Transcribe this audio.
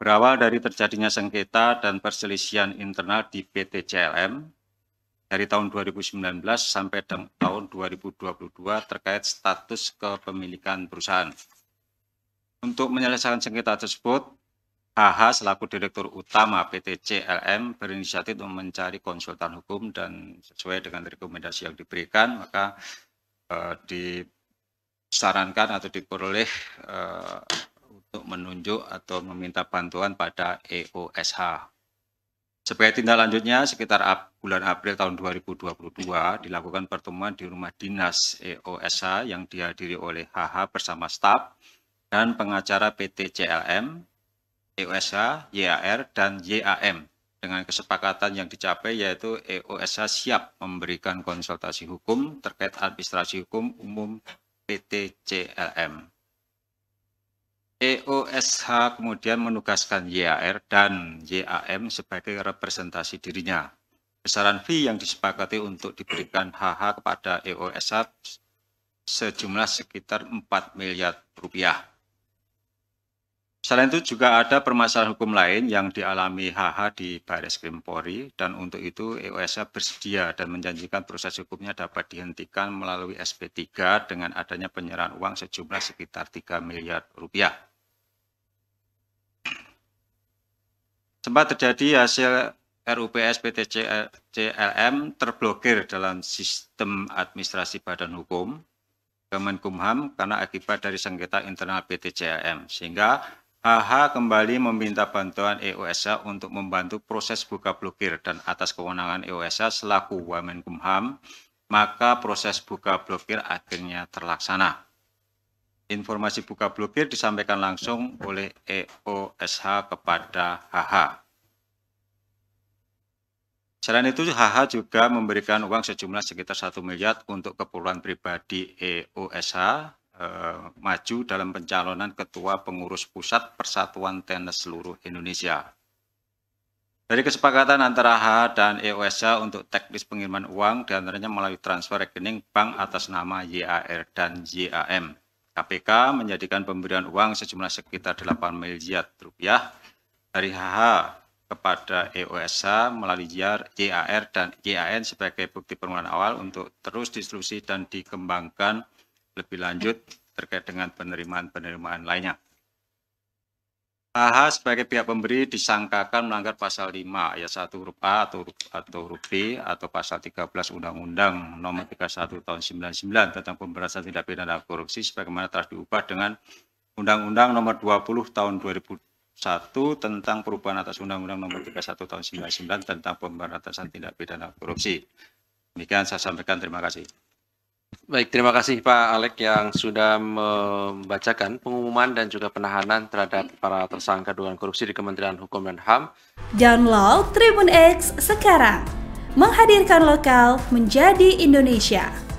berawal dari terjadinya sengketa dan perselisihan internal di PT CLM dari tahun 2019 sampai tahun 2022 terkait status kepemilikan perusahaan. Untuk menyelesaikan sengketa tersebut, HH selaku Direktur Utama PT CLM berinisiatif untuk mencari konsultan hukum dan sesuai dengan rekomendasi yang diberikan, maka eh, disarankan atau diperoleh eh, untuk menunjuk atau meminta bantuan pada EOSH. Sebagai tindak lanjutnya, sekitar bulan April tahun 2022 dilakukan pertemuan di rumah dinas EOSH yang dihadiri oleh HH bersama staf dan pengacara PT CLM, EOSH, YAR, dan YAM dengan kesepakatan yang dicapai yaitu EOSH siap memberikan konsultasi hukum terkait administrasi hukum umum PT CLM. EOSH kemudian menugaskan YAR dan YAM sebagai representasi dirinya. Besaran fee yang disepakati untuk diberikan HH kepada EOSH sejumlah sekitar 4 miliar rupiah. Selain itu juga ada permasalahan hukum lain yang dialami HH di Baris Krim Polri dan untuk itu EOSH bersedia dan menjanjikan proses hukumnya dapat dihentikan melalui SP3 dengan adanya penyerahan uang sejumlah sekitar 3 miliar rupiah. sempat terjadi hasil RUPS PT CLM terblokir dalam sistem administrasi badan hukum Kemenkumham karena akibat dari sengketa internal PT CLM sehingga HH kembali meminta bantuan EOSA untuk membantu proses buka blokir dan atas kewenangan EOSA selaku Wamenkumham, maka proses buka blokir akhirnya terlaksana informasi buka blokir disampaikan langsung oleh EOSH kepada HH. Selain itu, HH juga memberikan uang sejumlah sekitar 1 miliar untuk keperluan pribadi EOSH eh, maju dalam pencalonan Ketua Pengurus Pusat Persatuan Tenis Seluruh Indonesia. Dari kesepakatan antara HH dan EOSH untuk teknis pengiriman uang diantaranya melalui transfer rekening bank atas nama YAR dan YAM. KPK menjadikan pemberian uang sejumlah sekitar 8 miliar rupiah dari HH kepada EOSH melalui JAR dan JAN sebagai bukti permulaan awal untuk terus diselusi dan dikembangkan lebih lanjut terkait dengan penerimaan-penerimaan lainnya. AH sebagai pihak pemberi disangkakan melanggar pasal 5 ayat 1 huruf A atau huruf, atau huruf B atau pasal 13 Undang-Undang nomor 31 tahun 99 tentang pemberantasan tindak pidana korupsi sebagaimana telah diubah dengan Undang-Undang nomor 20 tahun 2001 tentang perubahan atas Undang-Undang nomor 31 tahun 99 tentang pemberantasan tindak pidana korupsi. Demikian saya sampaikan terima kasih. Baik, terima kasih Pak Alek yang sudah membacakan pengumuman dan juga penahanan terhadap para tersangka dugaan korupsi di Kementerian Hukum dan HAM. Download Tribun X sekarang, menghadirkan lokal menjadi Indonesia.